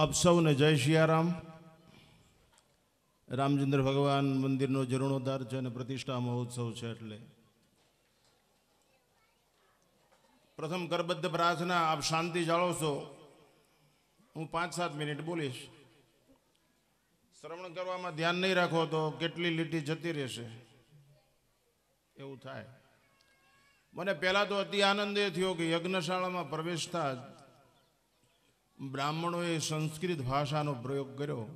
આપ સૌને જય શિયારામ રામચંદ્ર ભગવાન મંદિરનો જીર્ણોદ્ધાર છે અને પ્રતિષ્ઠા મહોત્સવ છે એટલે પ્રથમ કરબદ્ધ પ્રાર્થના આપ શાંતિ જાળવશો હું પાંચ સાત મિનિટ બોલીશ શ્રવણ કરવામાં ધ્યાન નહીં રાખો તો કેટલી લીટી જતી રહેશે એવું થાય મને પહેલાં તો અતિ આનંદ એ થયો કે યજ્ઞશાળામાં પ્રવેશતા જ બ્રાહ્મણોએ સંસ્કૃત ભાષાનો પ્રયોગ કર્યો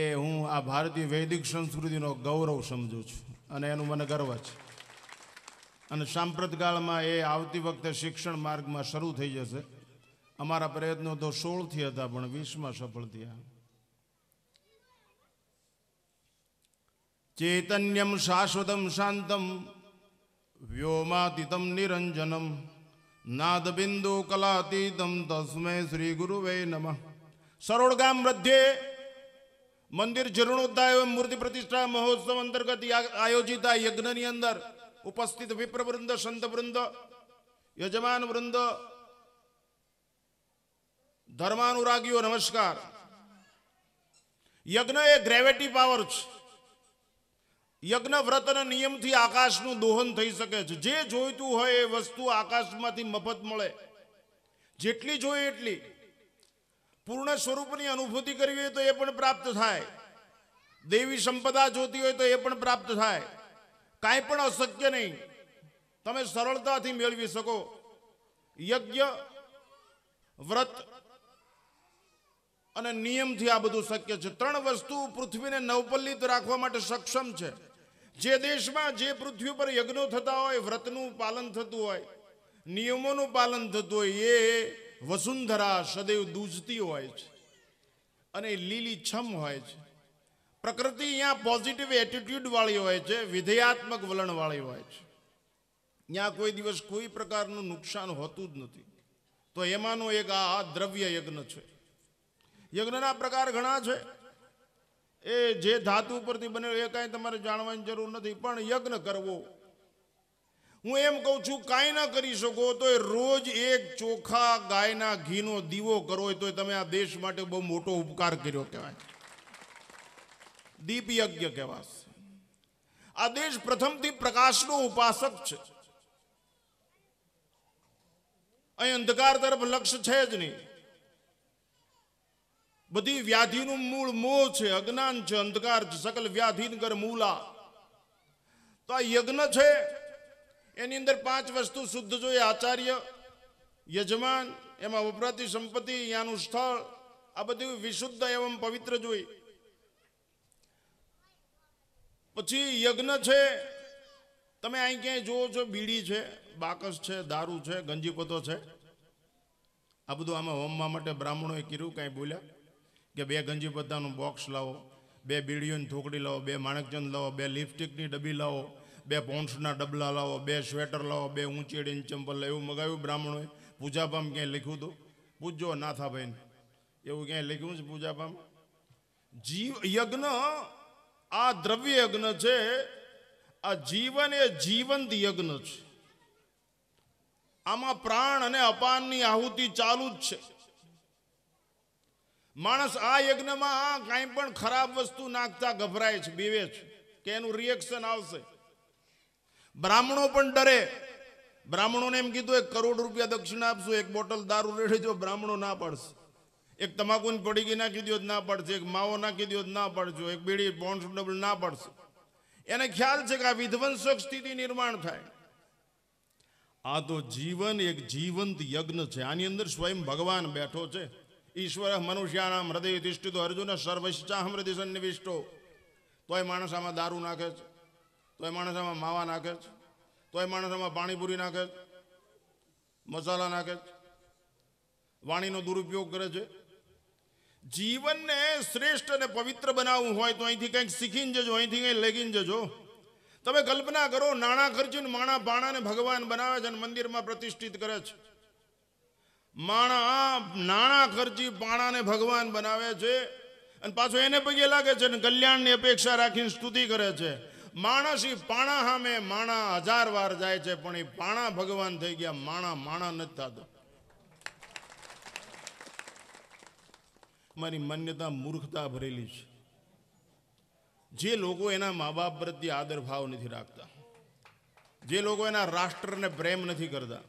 એ હું આ ભારતીય વૈદિક સંસ્કૃતિનો ગૌરવ સમજુ છું અને એનું મને ગર્વ છે અને સાંપ્રત કાળમાં એ આવતી વખતે શિક્ષણ માર્ગમાં શરૂ થઈ જશે અમારા પ્રયત્નો તો સોળથી હતા પણ વીસમાં સફળ થયા ચૈતન્યમ શાશ્વતમ શાંતમ વ્યોમાતીતમ નિરંજનમ નાદબિંદુકલાતીતમ તસ્મૈ શ્રી ગુરુવે નમઃ સરોડગામ મધ્યે મંદિર જીર્ણોદ્ધાર એવં મૂર્તિ પ્રતિષ્ઠા મહોત્સવ અંતર્ગત આયોજિત આ યજ્ઞની અંદર ઉપસ્થિત વિપ્રવૃંદ સંતવૃંદ યજમાન વૃંદ ધર્માનુરાગીઓ નમસ્કાર યજ્ઞ એ ગ્રેવિટી પાવર છે યજ્ઞવ્રતના નિયમથી આકાશનું દોહન થઈ શકે છે જે જોઈતું હોય એ વસ્તુ આકાશમાંથી મફત મળે જેટલી જોઈએ એટલી પૂર્ણ સ્વરૂપની અનુભૂતિ કરવી હોય તો એ પણ પ્રાપ્ત થાય દેવી સંપદા જોતી હોય તો એ પણ પ્રાપ્ત થાય કાંઈ પણ અશક્ય નહીં તમે સરળતાથી મેળવી શકો યજ્ઞ વ્રત અને નિયમથી આ બધું શક્ય છે ત્રણ વસ્તુ પૃથ્વીને નવપલ્લિત રાખવા માટે સક્ષમ છે જે દેશમાં જે પૃથ્વી પર યજ્ઞો થતા હોય વ્રતનું પાલન થતું હોય નિયમોનું પાલન થતું હોય એ વસુંધરા સદૈવ દૂજતી હોય છે અને લીલી છમ હોય છે પ્રકૃતિ અહીંયા પોઝિટિવ એટીટ્યુડવાળી હોય છે વિધેયાત્મક વલણવાળી હોય છે ત્યાં કોઈ દિવસ કોઈ પ્રકારનું નુકસાન હોતું જ નથી તો એમાંનો એક આ દ્રવ્ય યજ્ઞ છે યજ્ઞના પ્રકાર ઘણા છે એ જે ધાતુ ઉપરથી બનેલો એ કાંઈ તમારે જાણવાની જરૂર નથી પણ યજ્ઞ કરવો હું એમ કહું છું કાંઈ ના કરી શકો તો રોજ એક ચોખા ગાયના ઘીનો દીવો કરો તો તમે આ દેશ માટે બહુ મોટો ઉપકાર કર્યો કહેવાય દીપ યજ્ઞ કહેવાશે આ દેશ પ્રથમથી પ્રકાશનો ઉપાસક છે અહીં અંધકાર તરફ લક્ષ્ય છે જ નહીં બધી વ્યાધિનું મૂળ મોહ છે અજ્ઞાન છે અંધકાર છે સકલ વ્યાધીનગર મૂલા તો આ યજ્ઞ છે એની અંદર પાંચ વસ્તુ શુદ્ધ જોઈએ આચાર્ય યજમાન એમાં વપરાતી સંપત્તિ યાનું સ્થળ આ બધું વિશુદ્ધ એવમ પવિત્ર જોઈ પછી યજ્ઞ છે તમે અહીં ક્યાંય જુઓ છો બીડી છે બાકસ છે દારૂ છે ગંજીપતો છે આ બધું આમાં હોમવા માટે બ્રાહ્મણોએ કર્યું કાંઈ બોલ્યા કે બે ગંજી ગંજીપત્તાનું બોક્સ લાવો બે બીડીઓની થોકડી લાવો બે માણકચંદ લાવો બે લિપસ્ટિકની ડબ્બી લાવો બે પોન્ટ્સના ડબલા લાવો બે સ્વેટર લાવો બે ઊંચી ઊંચેડીની ચંપલ લાવો એવું મગાવ્યું બ્રાહ્મણોએ પૂજાપામ ક્યાંય લખ્યું હતું પૂજજો નાથાભાઈને એવું ક્યાંય લખ્યું છે પૂજાપામ જીવ યજ્ઞ આ દ્રવ્ય યજ્ઞ છે આ જીવન એ જીવંત યજ્ઞ છે આમાં પ્રાણ અને અપાનની આહુતિ ચાલુ જ છે માણસ આ યજ્ઞમાં આ કાંઈ પણ ખરાબ વસ્તુ નાખતા ગભરાય છે બીવે છે કે એનું રિએક્શન આવશે બ્રાહ્મણો પણ ડરે બ્રાહ્મણોને એમ કીધું એક કરોડ રૂપિયા દક્ષિણા આપશો એક બોટલ દારૂ રેડજો બ્રાહ્મણો ના પાડશે એક તમાકુની પડીકી નાખી દો જ ના પડશે એક માવો નાખી દો જ ના પડજો એક બીડી ડબલ ના પડશે એને ખ્યાલ છે કે આ વિધ્વંસક સ્થિતિ નિર્માણ થાય આ તો જીવન એક જીવંત યજ્ઞ છે આની અંદર સ્વયં ભગવાન બેઠો છે ઈશ્વર મનુષ્યાના હૃદય તિષ્ઠિતો અર્જુન સર્વશ્ચાહમ હૃદય સન્નિવિષ્ટો તોય માણસામાં દારૂ નાખે છે તોય માણસામાં માવા નાખે છે તોય માણસામાં પાણીપુરી નાખે છે મસાલા નાખે છે વાણીનો દુરુપયોગ કરે છે જીવનને શ્રેષ્ઠ અને પવિત્ર બનાવવું હોય તો અહીંથી કંઈક શીખીને જજો અહીંથી કંઈક લઈને જજો તમે કલ્પના કરો નાણાં ખર્ચીને માણા પાણાને ભગવાન બનાવે છે અને મંદિરમાં પ્રતિષ્ઠિત કરે છે માણા નાણાં ખર્ચી પાણાને ભગવાન બનાવે છે અને પાછો એને પગે લાગે છે ને કલ્યાણની અપેક્ષા રાખીને સ્તુતિ કરે છે માણસ એ પાણા સામે માણા હજાર વાર જાય છે પણ એ પાણા ભગવાન થઈ ગયા માણા માણા નથી થતો મારી માન્યતા મૂર્ખતા ભરેલી છે જે લોકો એના મા બાપ પ્રત્યે આદર ભાવ નથી રાખતા જે લોકો એના રાષ્ટ્રને પ્રેમ નથી કરતા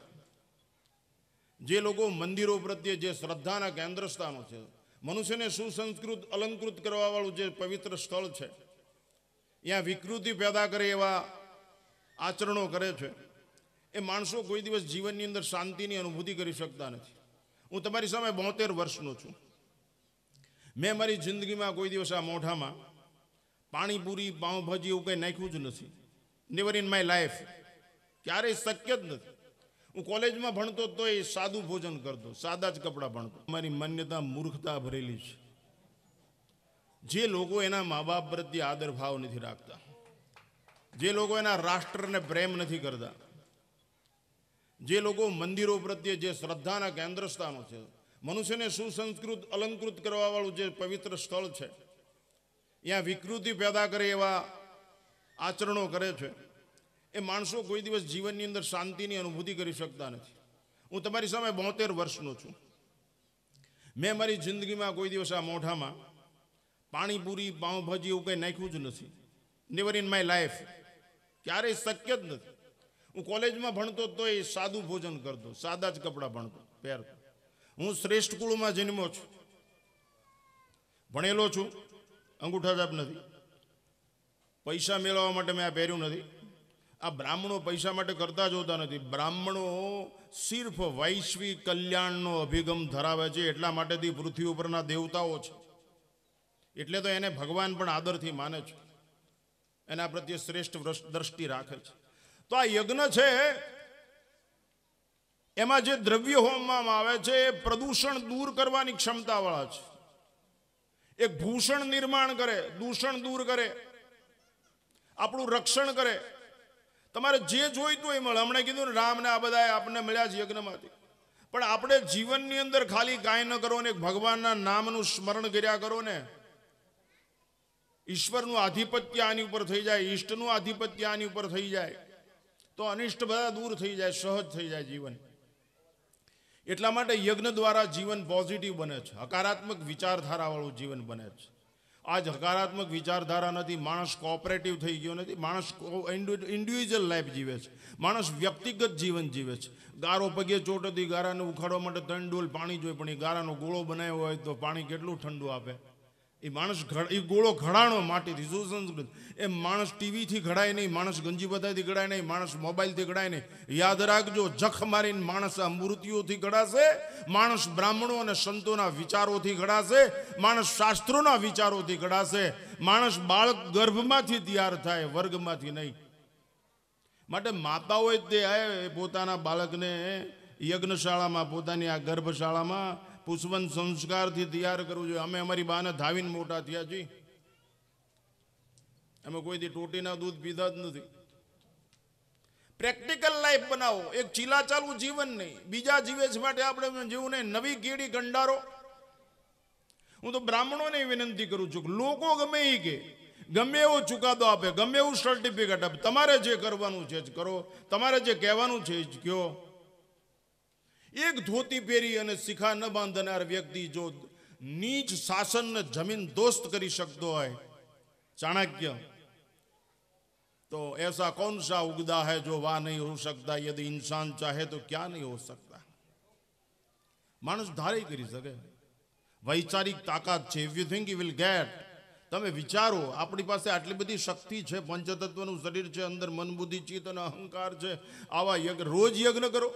જે લોકો મંદિરો પ્રત્યે જે શ્રદ્ધાના કેન્દ્ર સ્થાનો છે મનુષ્યને સુસંસ્કૃત અલંકૃત કરવાવાળું જે પવિત્ર સ્થળ છે ત્યાં વિકૃતિ પેદા કરે એવા આચરણો કરે છે એ માણસો કોઈ દિવસ જીવનની અંદર શાંતિની અનુભૂતિ કરી શકતા નથી હું તમારી સામે બોતેર વર્ષનો છું મેં મારી જિંદગીમાં કોઈ દિવસ આ મોઢામાં પાણીપુરી પાઉંભાજી એવું કંઈ નાખ્યું જ નથી નેવર ઇન માય લાઈફ ક્યારેય શક્ય જ નથી હું કોલેજમાં ભણતો તો એ સાદું ભોજન કરતો સાદા જ કપડાં ભણતો મારી માન્યતા મૂર્ખતા ભરેલી છે જે લોકો એના મા બાપ પ્રત્યે આદર ભાવ નથી રાખતા જે લોકો એના રાષ્ટ્રને પ્રેમ નથી કરતા જે લોકો મંદિરો પ્રત્યે જે શ્રદ્ધાના કેન્દ્ર સ્થાનો છે મનુષ્યને સુસંસ્કૃત અલંકૃત કરવાવાળું જે પવિત્ર સ્થળ છે ત્યાં વિકૃતિ પેદા કરે એવા આચરણો કરે છે એ માણસો કોઈ દિવસ જીવનની અંદર શાંતિની અનુભૂતિ કરી શકતા નથી હું તમારી સામે બોતેર વર્ષનો છું મેં મારી જિંદગીમાં કોઈ દિવસ આ મોઢામાં પાણીપુરી પાઉંભાજી એવું કંઈ નાખ્યું જ નથી નેવર ઇન માય લાઈફ ક્યારેય શક્ય જ નથી હું કોલેજમાં ભણતો તો એ સાદું ભોજન કરતો સાદા જ કપડાં ભણતો પહેરતો હું શ્રેષ્ઠ કુળમાં જન્મો છું ભણેલો છું અંગૂઠા જાપ નથી પૈસા મેળવવા માટે મેં આ પહેર્યું નથી આ બ્રાહ્મણો પૈસા માટે કરતા જ હોતા નથી બ્રાહ્મણો સિર્ફ વૈશ્વિક કલ્યાણનો અભિગમ ધરાવે છે એટલા માટેથી પૃથ્વી ઉપરના દેવતાઓ છે એટલે તો એને ભગવાન પણ આદરથી માને છે એના પ્રત્યે શ્રેષ્ઠ દ્રષ્ટિ રાખે છે તો આ યજ્ઞ છે એમાં જે દ્રવ્ય હોમવામાં આવે છે એ પ્રદૂષણ દૂર કરવાની ક્ષમતાવાળા છે એક ભૂષણ નિર્માણ કરે દૂષણ દૂર કરે આપણું રક્ષણ કરે તમારે જે જોઈતું એ મળે હમણાં કીધું ને રામ ને આ બધા આપણને મળ્યા છે યજ્ઞમાંથી પણ આપણે જીવનની અંદર ખાલી કાંઈ ન કરો ને ભગવાનના નામનું સ્મરણ કર્યા કરો ને ઈશ્વરનું આધિપત્ય આની ઉપર થઈ જાય ઈષ્ટનું આધિપત્ય આની ઉપર થઈ જાય તો અનિષ્ટ બધા દૂર થઈ જાય સહજ થઈ જાય જીવન એટલા માટે યજ્ઞ દ્વારા જીવન પોઝિટિવ બને છે હકારાત્મક વિચારધારાવાળું જીવન બને છે આજ હકારાત્મક વિચારધારા નથી માણસ કોઓપરેટિવ થઈ ગયો નથી માણસ ઇન્ડિવિજ્યુઅલ લાઈફ જીવે છે માણસ વ્યક્તિગત જીવન જીવે છે ગારો પગે ચોટ હતી ગારાને ઉખાડવા માટે ત્રણ ડોલ પાણી જોઈએ પણ એ ગારાનો ગોળો બનાવ્યો હોય તો પાણી કેટલું ઠંડુ આપે એ માણસ એ ગોળો ઘડાણો માટીથી શું એ માણસ ટીવીથી ઘડાય નહીં માણસ ગંજી બધાથી ઘડાય નહીં માણસ મોબાઈલથી ઘડાય નહીં યાદ રાખજો જખ મારીને માણસ આ મૂર્તિઓથી ઘડાશે માણસ બ્રાહ્મણો અને સંતોના વિચારોથી ઘડાશે માણસ શાસ્ત્રોના વિચારોથી ઘડાશે માણસ બાળક ગર્ભમાંથી તૈયાર થાય વર્ગમાંથી નહીં માટે માતાઓએ તે પોતાના બાળકને યજ્ઞશાળામાં પોતાની આ ગર્ભશાળામાં પુષ્પન સંસ્કારથી તૈયાર કરવું જોઈએ અમે અમારી બાને ધાવીને મોટા થયા છીએ અમે કોઈથી ટોટીના દૂધ પીધા જ નથી પ્રેક્ટિકલ લાઈફ બનાવો એક ચીલા ચાલવું જીવન નહીં બીજા જીવેશ માટે આપણે જીવું નહીં નવી કીડી ગંડારો હું તો બ્રાહ્મણોને વિનંતી કરું છું લોકો ગમે એ કે ગમે એવો ચુકાદો આપે ગમે એવું સર્ટિફિકેટ આપે તમારે જે કરવાનું છે જ કરો તમારે જે કહેવાનું છે જ કહો एक धोती पेरी शिखा न बांधनार व्यक्ति जो नीच शासन ने जमीन दोस्त करी सकते है चाणक्य तो ऐसा कौन सा उगदा है जो वाह नहीं हो सकता यदि इंसान चाहे तो क्या नहीं हो सकता मानस धारे करी सके वैचारिक ताकत you think you will get ते विचारो अपनी पास आटली बड़ी शक्ति है पंचतत्व शरीर अंदर मन बुद्धि चित्त अहंकार आवा यज्ञ रोज यज्ञ करो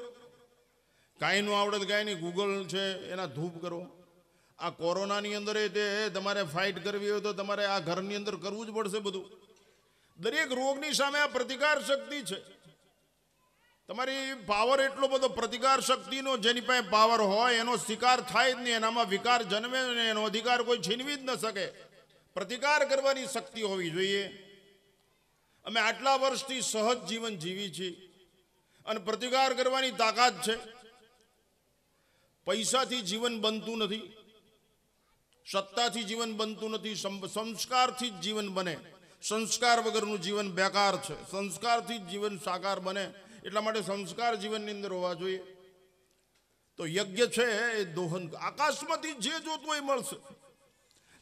કાંઈ ન આવડે તો કાંઈ નહીં ગૂગલ છે એના ધૂપ કરો આ કોરોનાની અંદર એ તે તમારે ફાઇટ કરવી હોય તો તમારે આ ઘરની અંદર કરવું જ પડશે બધું દરેક રોગની સામે આ પ્રતિકાર શક્તિ છે તમારી પાવર એટલો બધો પ્રતિકાર શક્તિનો જેની પાસે પાવર હોય એનો શિકાર થાય જ નહીં એનામાં વિકાર જન્મે ને એનો અધિકાર કોઈ છીનવી જ ન શકે પ્રતિકાર કરવાની શક્તિ હોવી જોઈએ અમે આટલા વર્ષથી સહજ જીવન જીવી છીએ અને પ્રતિકાર કરવાની તાકાત છે પૈસાથી જીવન બનતું નથી સત્તાથી જીવન બનતું નથી સંસ્કારથી જ જીવન બને સંસ્કાર વગરનું જીવન બેકાર છે સંસ્કારથી જ જીવન સાકાર બને એટલા માટે સંસ્કાર જીવનની અંદર હોવા જોઈએ તો યજ્ઞ છે એ દોહન આકાશમાંથી જે જોતું એ મળશે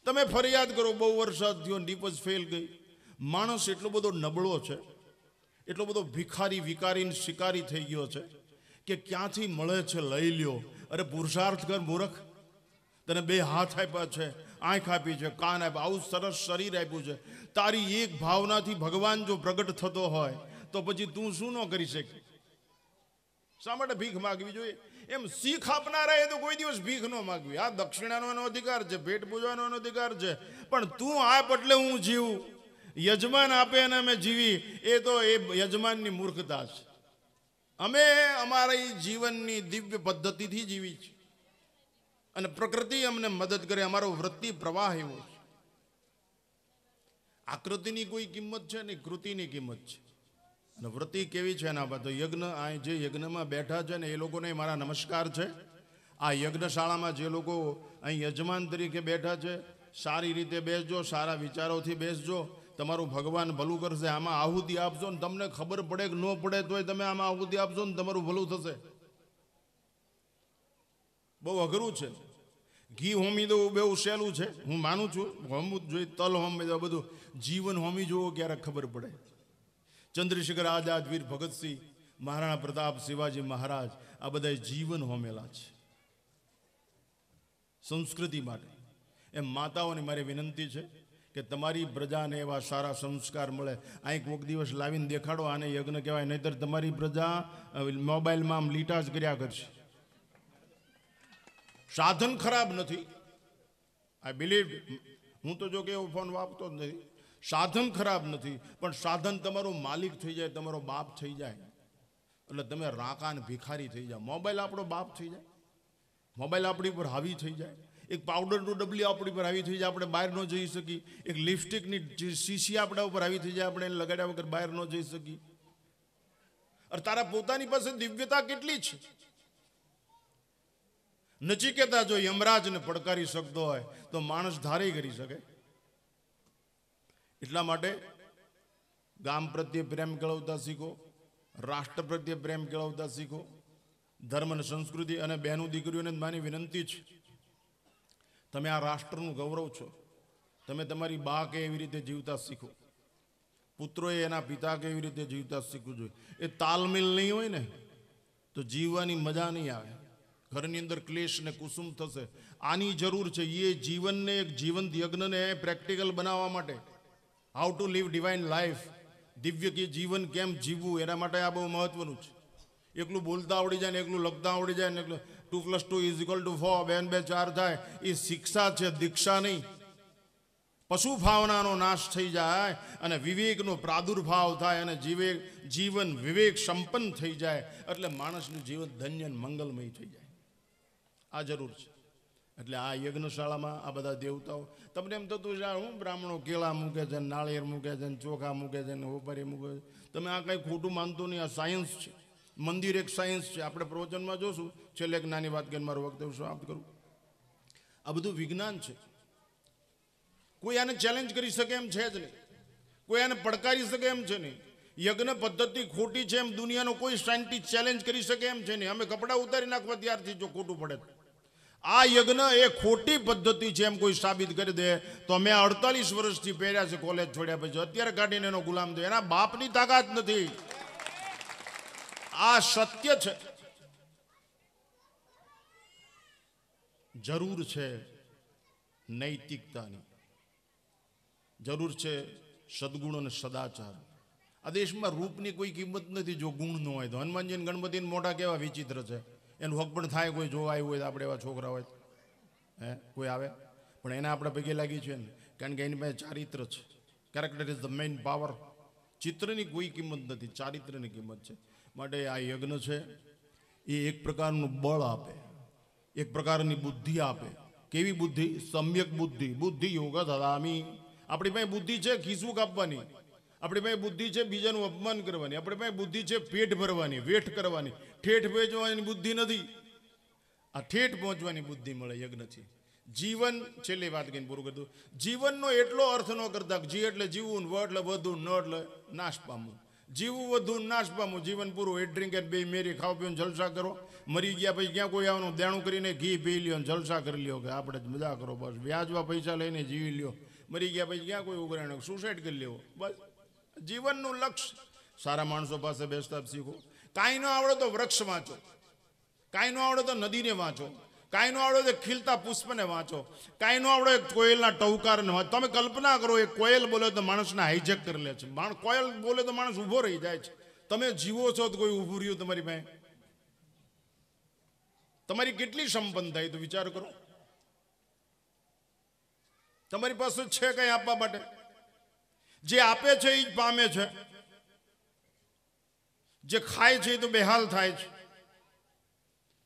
તમે ફરિયાદ કરો બહુ વરસાદ થયો ડીપજ ફેલ ગઈ માણસ એટલો બધો નબળો છે એટલો બધો ભિખારી વિકારીને શિકારી થઈ ગયો છે કે ક્યાંથી મળે છે લઈ લ્યો અરે પુરુષાર્થ કર મૂરખ તને બે હાથ આપ્યા છે આંખ આપી છે કાન આપ્યા આવું સરસ શરીર આપ્યું છે તારી એક ભાવનાથી ભગવાન જો પ્રગટ થતો હોય તો પછી તું શું ન કરી શકે શા માટે ભીખ માગવી જોઈએ એમ શીખ આપનારા એ તો કોઈ દિવસ ભીખ ન માગવી આ દક્ષિણાનો એનો અધિકાર છે ભેટ પૂજવાનો એનો અધિકાર છે પણ તું આપ એટલે હું જીવું યજમાન આપે અને અમે જીવી એ તો એ યજમાનની મૂર્ખતા છે અમે અમારી જીવનની દિવ્ય પદ્ધતિથી જીવી છે અને પ્રકૃતિ અમને મદદ કરે અમારો વૃત્તિ પ્રવાહ એવો છે આકૃતિની કોઈ કિંમત છે ને કૃતિની કિંમત છે અને વૃત્તિ કેવી છે એના પર તો યજ્ઞ આ જે યજ્ઞમાં બેઠા છે ને એ લોકોને મારા નમસ્કાર છે આ યજ્ઞશાળામાં જે લોકો અહીં યજમાન તરીકે બેઠા છે સારી રીતે બેસજો સારા વિચારોથી બેસજો તમારું ભગવાન ભલું કરશે આમાં આહુતિ આપશો ને તમને ખબર પડે કે ન પડે તોય તમે આમાં આહુતિ આપશો ને તમારું ભલું થશે બહુ અઘરું છે ઘી હોમી દેવું બહુ સહેલું છે હું માનું છું હોમવું જોઈએ તલ હોમી દેવું બધું જીવન હોમી જોવો ક્યારેક ખબર પડે ચંદ્રશેખર આઝાદ વીર ભગતસિંહ મહારાણા પ્રતાપ શિવાજી મહારાજ આ બધા જીવન હોમેલા છે સંસ્કૃતિ માટે એમ માતાઓને મારી વિનંતી છે કે તમારી પ્રજાને એવા સારા સંસ્કાર મળે અહીં કોઈક દિવસ લાવીને દેખાડો આને યજ્ઞ કહેવાય નહીતર તમારી પ્રજા મોબાઈલમાં આમ લીટા જ કર્યા કરશે સાધન ખરાબ નથી આઈ બિલીવ હું તો જો કે એવો ફોન વાપરતો જ નથી સાધન ખરાબ નથી પણ સાધન તમારો માલિક થઈ જાય તમારો બાપ થઈ જાય એટલે તમે રાકાન ભિખારી થઈ જાઓ મોબાઈલ આપણો બાપ થઈ જાય મોબાઈલ આપણી ઉપર હાવી થઈ જાય એક પાવડરનું ડબલી આપણી પર આવી થઈ જાય આપણે બહાર ન જઈ શકીએ એક લિપસ્ટિકની શીશી આપણા ઉપર આવી થઈ જાય આપણે એને લગાડ્યા વગર બહાર ન જઈ શકીએ અરે તારા પોતાની પાસે દિવ્યતા કેટલી છે નચિકેતા જો યમરાજને પડકારી શકતો હોય તો માણસ ધારે કરી શકે એટલા માટે ગામ પ્રત્યે પ્રેમ કેળવતા શીખો રાષ્ટ્ર પ્રત્યે પ્રેમ કેળવતા શીખો ધર્મ અને સંસ્કૃતિ અને બહેનું દીકરીઓને મારી વિનંતી છે તમે આ રાષ્ટ્રનું ગૌરવ છો તમે તમારી બા કે એવી રીતે જીવતા શીખો પુત્રોએ એના પિતા કેવી રીતે જીવતા શીખવું જોઈએ એ તાલમેલ નહીં હોય ને તો જીવવાની મજા નહીં આવે ઘરની અંદર ક્લેશ ને કુસુમ થશે આની જરૂર છે એ જીવનને એક જીવંત યજ્ઞને પ્રેક્ટિકલ બનાવવા માટે how to live divine life દિવ્ય કે જીવન કેમ જીવવું એના માટે આ બહુ મહત્વનું છે એકલું બોલતા આવડી જાય ને એકલું લખતા આવડી જાય ને એકલું two plus two is equal to four બે બે ચાર થાય એ શિક્ષા છે દીક્ષા નહીં પશુ ભાવનાનો નાશ થઈ જાય અને વિવેકનો પ્રાદુર્ભાવ થાય અને જીવે જીવન વિવેક સંપન્ન થઈ જાય એટલે માણસનું જીવન ધન્ય મંગલમય થઈ જાય આ જરૂર છે એટલે આ યજ્ઞશાળામાં આ બધા દેવતાઓ તમને એમ થતું છે હું બ્રાહ્મણો કેળા મૂકે છે નાળિયેર મૂકે છે ચોખા મૂકે છે ને હોપરી મૂકે છે તમે આ કંઈ ખોટું માનતું નહીં આ સાયન્સ છે મંદિર એક સાયન્સ છે આપણે પ્રવચનમાં જોશું છેલ્લે એક નાની વાત કરીને મારો વક્તવ્ય સમાપ્ત કરું આ બધું વિજ્ઞાન છે કોઈ આને ચેલેન્જ કરી શકે એમ છે જ નહીં કોઈ આને પડકારી શકે એમ છે નહીં યજ્ઞ પદ્ધતિ ખોટી છે એમ દુનિયાનો કોઈ સાયન્ટિસ્ટ ચેલેન્જ કરી શકે એમ છે નહીં અમે કપડાં ઉતારી નાખવા ત્યારથી જો ખોટું પડે આ યજ્ઞ એ ખોટી પદ્ધતિ છે એમ કોઈ સાબિત કરી દે તો અમે અડતાલીસ વર્ષથી પહેર્યા છે કોલેજ છોડ્યા પછી અત્યારે કાઢીને એનો ગુલામ થયો એના બાપની તાકાત નથી આ સત્ય છે જરૂર છે નૈતિકતાની જરૂર છે સદગુણો અને સદાચાર આ દેશમાં રૂપની કોઈ કિંમત નથી જો ગુણ ન હોય તો હનુમાનજી ગણપતિ મોટા કેવા વિચિત્ર છે એનું હક પણ થાય કોઈ જોવા આવ્યું હોય તો આપણે એવા છોકરા હોય હે કોઈ આવે પણ એને આપણે પગે લાગી છે ને કારણ કે એની પાસે ચારિત્ર છે character is the main power ચિત્રની કોઈ કિંમત નથી ચારિત્રની કિંમત છે માટે આ યજ્ઞ છે એ એક પ્રકારનું બળ આપે એક પ્રકારની બુદ્ધિ આપે કેવી બુદ્ધિ સમ્યક બુદ્ધિ બુદ્ધિ યોગ થદામી આપણી પાસે બુદ્ધિ છે ખીસવું કાપવાની આપણી પાસે બુદ્ધિ છે બીજાનું અપમાન કરવાની આપણી પાસે બુદ્ધિ છે પેટ ભરવાની વેઠ કરવાની ઠેઠ વેચવાની બુદ્ધિ નથી આ ઠેઠ પહોંચવાની બુદ્ધિ મળે યજ્ઞથી જીવન છેલ્લી વાત કહીને પૂરું કરતું જીવનનો એટલો અર્થ ન કરતા જી એટલે જીવવું ન એટલે બધું ન એટલે નાશ પામવું જીવવું વધુ નાશ પામું જીવન પૂરું એ ડ્રિંક એટ બે મેરી ખાવ પીવું જલસા કરો મરી ગયા પછી ક્યાં કોઈ આવવાનું દેણું કરીને ઘી પી લ્યો જલસા કરી લ્યો કે આપણે જ મજા કરો બસ વ્યાજવા પૈસા લઈને જીવી લ્યો મરી ગયા પછી ક્યાં કોઈ ઉઘરાણ સુસાઇડ કરી લેવો બસ જીવનનું લક્ષ્ય સારા માણસો પાસે બેસતા શીખો કાંઈ ન આવડે તો વૃક્ષ વાંચો કાંઈ ન આવડે તો નદીને વાંચો કાંઈનો આવડો એક ખીલતા પુષ્પને વાંચો કાંઈનો આવડો એક કોયલના ટવકારને વાંચો તમે કલ્પના કરો એ કોયલ બોલે તો માણસને હાઈજેક કરી લે છે માણ કોયલ બોલે તો માણસ ઊભો રહી જાય છે તમે જીવો છો તો કોઈ ઊભું રહ્યું તમારી પાસે તમારી કેટલી સંપન્ન થાય તો વિચાર કરો તમારી પાસે છે કંઈ આપવા માટે જે આપે છે એ જ પામે છે જે ખાય છે એ તો બેહાલ થાય છે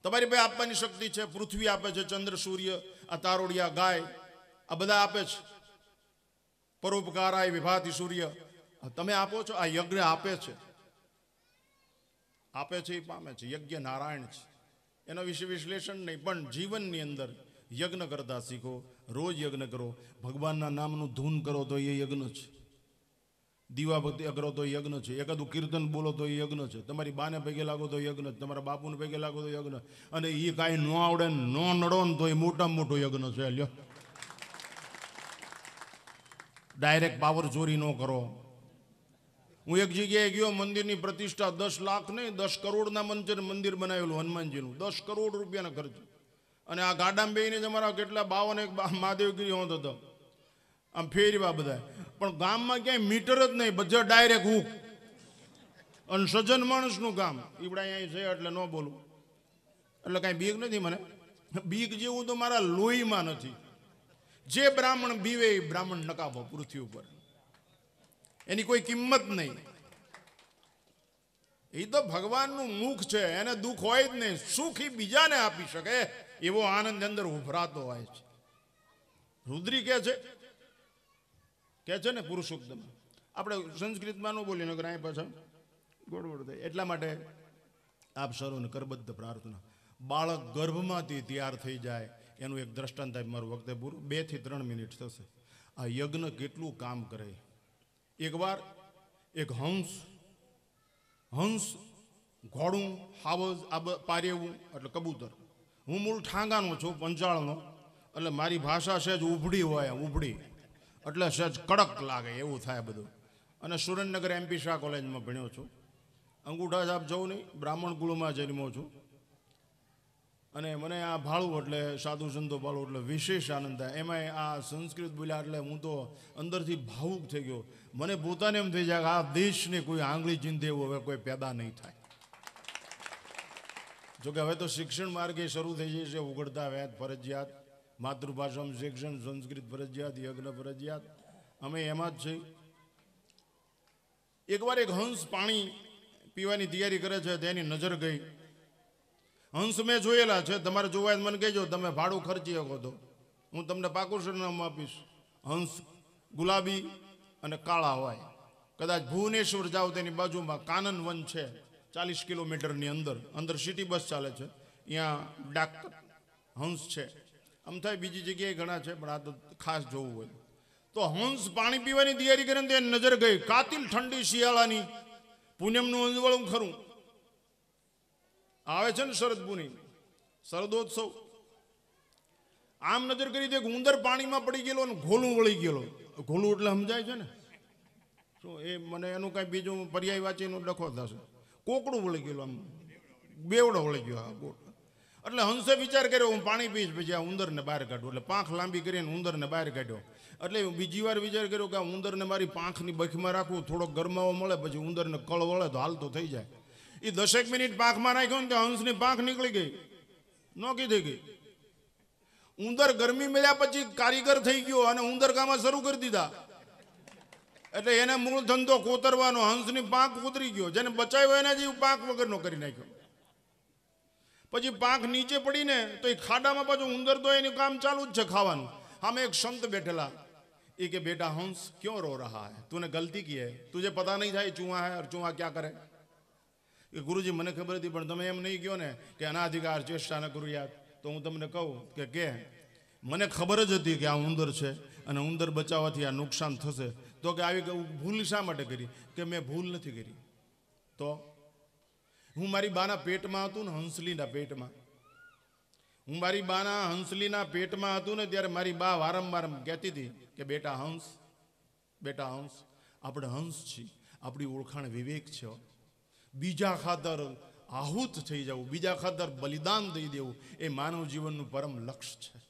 તમારી પાસે આપવાની શક્તિ છે પૃથ્વી આપે છે ચંદ્ર સૂર્ય આ તારોડિયા ગાય આ બધા આપે છે પરોપકારાય વિભાતી સૂર્ય તમે આપો છો આ યજ્ઞ આપે છે આપે છે એ પામે છે યજ્ઞ નારાયણ છે એના વિશે વિશ્લેષણ નહીં પણ જીવનની અંદર યજ્ઞ કરતા શીખો રોજ યજ્ઞ કરો ભગવાનના નામનું ધૂન કરો તો એ યજ્ઞ છે દીવાભક્તિ અગરો તો યજ્ઞ છે એકાદું કીર્તન બોલો તો યજ્ઞ છે તમારી બાને ભેગે લાગો તો યજ્ઞ છે તમારા બાપુને ભેગે લાગો તો યજ્ઞ અને એ કાંઈ ન આવડે ન નડો ને તો એ મોટામાં મોટો યજ્ઞ છે લ્યો ડાયરેક્ટ પાવર ચોરી ન કરો હું એક જગ્યાએ ગયો મંદિરની પ્રતિષ્ઠા દસ લાખ નહીં દસ કરોડના મંચર મંદિર બનાવેલું હનુમાનજીનું દસ કરોડ રૂપિયાના ખર્ચ અને આ ગાડામાં બેહીને તમારા કેટલા બાવન એક મહાદેવગીરી હોતો હતો આમ ફેરવા બધા પણ ગામમાં ક્યાંય મીટર જ નહીં બધા ડાયરેક્ટ હું અને સજ્જન માણસનું ગામ ઈવડા અહીંયા છે એટલે ન બોલું એટલે કાંઈ બીક નથી મને બીક જેવું તો મારા લોહીમાં નથી જે બ્રાહ્મણ બીવે એ બ્રાહ્મણ નકામો પૃથ્વી ઉપર એની કોઈ કિંમત નહીં એ તો ભગવાનનું મુખ છે એને દુઃખ હોય જ નહીં સુખ એ બીજાને આપી શકે એવો આનંદ અંદર ઉભરાતો હોય છે રુદ્રી કે છે કે છે ને પુરુષોત્તમ આપણે સંસ્કૃતમાં ન બોલીને નગર અહીં પાછા ગોળવડ થાય એટલા માટે આપ સર્વને કરબદ્ધ પ્રાર્થના બાળક ગર્ભમાંથી તૈયાર થઈ જાય એનું એક દ્રષ્ટાંત આપ મારું વખતે પૂરું બેથી ત્રણ મિનિટ થશે આ યજ્ઞ કેટલું કામ કરે એકવાર એક હંસ હંસ ઘોડું હાવજ આ પારેવું એટલે કબૂતર હું મૂળ ઠાંગાનો છું પંચાળનો એટલે મારી ભાષા છે જ ઉભડી હોય ઉભડી એટલે સજ કડક લાગે એવું થાય બધું અને સુરેન્દ્રનગર એમપી શાહ કોલેજમાં ભણ્યો છું અંગૂઠા સાહેબ જવું નહીં બ્રાહ્મણ કુળમાં જન્મો છું અને મને આ ભાળું એટલે સાધુ સંતો ભાળું એટલે વિશેષ આનંદ થાય એમાંય આ સંસ્કૃત બોલ્યા એટલે હું તો અંદરથી ભાવુક થઈ ગયો મને પોતાને એમ થઈ જાય કે આ દેશની કોઈ આંગળી ચીંધે એવું હવે કોઈ પેદા નહીં થાય જોકે હવે તો શિક્ષણ માર્ગે શરૂ થઈ જાય છે ઉઘડતા વેદ ફરજિયાત માતૃભાષામાં શિક્ષણ સંસ્કૃત ફરજિયાત યજ્ઞ ફરજિયાત અમે એમાં જ છે એકવાર એક હંસ પાણી પીવાની તૈયારી કરે છે તેની નજર ગઈ હંસ મેં જોયેલા છે તમારે જોવાય મને કહેજો તમે ભાડું ખર્ચી શકો તો હું તમને પાકું સરનામું આપીશ હંસ ગુલાબી અને કાળા હોય કદાચ ભુવનેશ્વર જાઓ તેની બાજુમાં કાનન વન છે ચાલીસ કિલોમીટરની અંદર અંદર સિટી બસ ચાલે છે ત્યાં ડાક હંસ છે આમ થાય બીજી જગ્યાએ ઘણા છે પણ આ તો ખાસ જોવું હોય તો હંસ પાણી પીવાની તૈયારી કરીને તે નજર ગઈ કાતિલ ઠંડી શિયાળાની પૂનમનું અંજવાળું ખરું આવે છે ને શરદ પૂનમ શરદોત્સવ આમ નજર કરી દે ઉંદર પાણીમાં પડી ગયેલો અને ઘોલું વળી ગયેલો ઘોલું એટલે સમજાય છે ને શું એ મને એનું કાંઈ બીજું પર્યાય વાંચીનું લખો થશે કોકડું વળી ગયેલું આમ બેવડો વળી ગયો આ એટલે હંસે વિચાર કર્યો હું પાણી પીશ પછી આ ઉંદરને બહાર કાઢું એટલે પાંખ લાંબી કરીને ઉંદરને બહાર કાઢ્યો એટલે બીજી વાર વિચાર કર્યો કે આ ઉંદરને મારી પાંખની બખીમાં રાખવું થોડો ગરમાવો મળે પછી ઉંદરને કળ વળે તો હાલતો થઈ જાય એ દસેક મિનિટ પાંખમાં રાખ્યો ને તો હંસની પાંખ નીકળી ગઈ નોકી થઈ ગઈ ઉંદર ગરમી મળ્યા પછી કારીગર થઈ ગયો અને ઉંદર કામ શરૂ કરી દીધા એટલે એને મૂળ ધંધો કોતરવાનો હંસની પાંખ કોતરી ગયો જેને બચાવ્યો એના જ પાંખ વગરનો કરી નાખ્યો પછી પાંખ નીચે પડીને તો એ ખાડામાં પાછું ઉંદર તો એનું કામ ચાલુ જ છે ખાવાનું આમે એક સંત બેઠેલા એ કે બેટા હંસ ક્યો રો રહા હે તુને ગલતી કી હે તુજે પતા નહીં થાય ચૂહા હે ચૂહા ક્યાં કરે એ ગુરુજી મને ખબર હતી પણ તમે એમ નહીં કહો ને કે અનાધિકાર ચેષ્ટા ન યાદ તો હું તમને કહું કે કે મને ખબર જ હતી કે આ ઉંદર છે અને ઉંદર બચાવવાથી આ નુકસાન થશે તો કે આવી ભૂલ શા માટે કરી કે મેં ભૂલ નથી કરી તો હું મારી બાના પેટમાં હતું ને હંસલીના પેટમાં હું મારી બાના હંસલીના પેટમાં હતું ને ત્યારે મારી બા વારંવાર કહેતી હતી કે બેટા હંસ બેટા હંસ આપણે હંસ છીએ આપણી ઓળખાણ વિવેક છે બીજા ખાતર આહુત થઈ જવું બીજા ખાતર બલિદાન દઈ દેવું એ માનવ જીવનનું પરમ લક્ષ્ય છે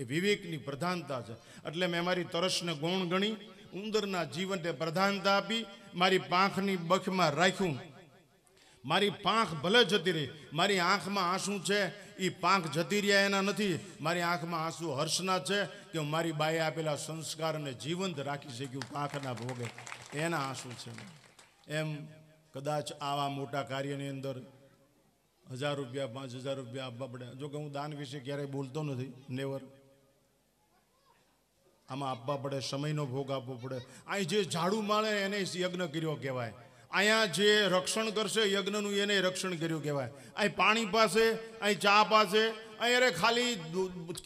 એ વિવેકની પ્રધાનતા છે એટલે મેં મારી તરસને ગૌણ ગણી ઉંદરના જીવનને પ્રધાનતા આપી મારી પાંખની બખમાં રાખ્યું મારી પાંખ ભલે જતી રહી મારી આંખમાં આંસુ છે એ પાંખ જતી રહ્યા એના નથી મારી આંખમાં આંસુ હર્ષના છે કે મારી બાએ આપેલા સંસ્કારને જીવંત રાખી શક્યું પાંખના ભોગે એના આંસુ છે એમ કદાચ આવા મોટા કાર્યની અંદર હજાર રૂપિયા પાંચ હજાર રૂપિયા આપવા પડે જો કે હું દાન વિશે ક્યારેય બોલતો નથી નેવર આમાં આપવા પડે સમયનો ભોગ આપવો પડે અહીં જે ઝાડુ માળે એને યજ્ઞ કર્યો કહેવાય અહીંયા જે રક્ષણ કરશે યજ્ઞનું એને રક્ષણ કર્યું કહેવાય અહીં પાણી પાસે અહીં ચા પાસે અહીં ખાલી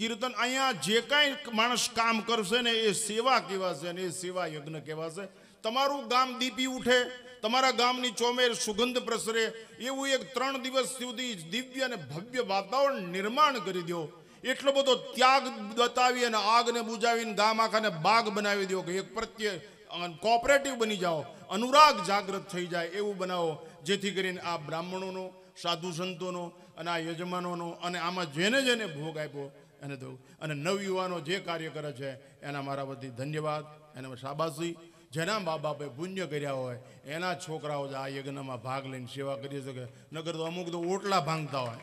કીર્તન અહીંયા જે કાંઈ માણસ કામ કરશે ને એ સેવા કહેવાશે અને એ સેવા યજ્ઞ કહેવાશે તમારું ગામ દીપી ઉઠે તમારા ગામની ચોમેર સુગંધ પ્રસરે એવું એક ત્રણ દિવસ સુધી દિવ્ય અને ભવ્ય વાતાવરણ નિર્માણ કરી દો એટલો બધો ત્યાગ બતાવી અને આગને બુજાવીને ગામ આખાને બાગ બનાવી દો કે એક પ્રત્યે કોઓપરેટિવ બની જાઓ અનુરાગ જાગૃત થઈ જાય એવું બનાવો જેથી કરીને આ બ્રાહ્મણોનો સાધુ સંતોનો અને આ યજમાનોનો અને આમાં જેને જેને ભોગ આપ્યો એને દઉં અને નવયુવાનો જે કાર્ય કરે છે એના મારા વતી ધન્યવાદ એને શાબાશી જેના મા બાપે પુણ્ય કર્યા હોય એના છોકરાઓ જ આ યજ્ઞમાં ભાગ લઈને સેવા કરી શકે નગર તો અમુક તો ઓટલા ભાંગતા હોય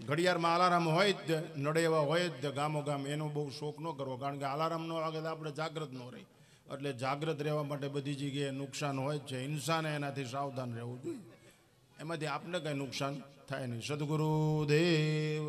ઘડિયાળમાં અલાર્મ હોય જ નડેવા હોય જ ગામો ગામ એનો બહુ શોખ ન કરવો કારણ કે અલાર્મ ન વાગે તો આપણે જાગ્રત ન રહી એટલે જાગ્રત રહેવા માટે બધી જગ્યાએ નુકસાન હોય જ છે ઇન્સાને એનાથી સાવધાન રહેવું જોઈએ એમાંથી આપને કંઈ નુકસાન થાય નહીં સદગુરુ દેવ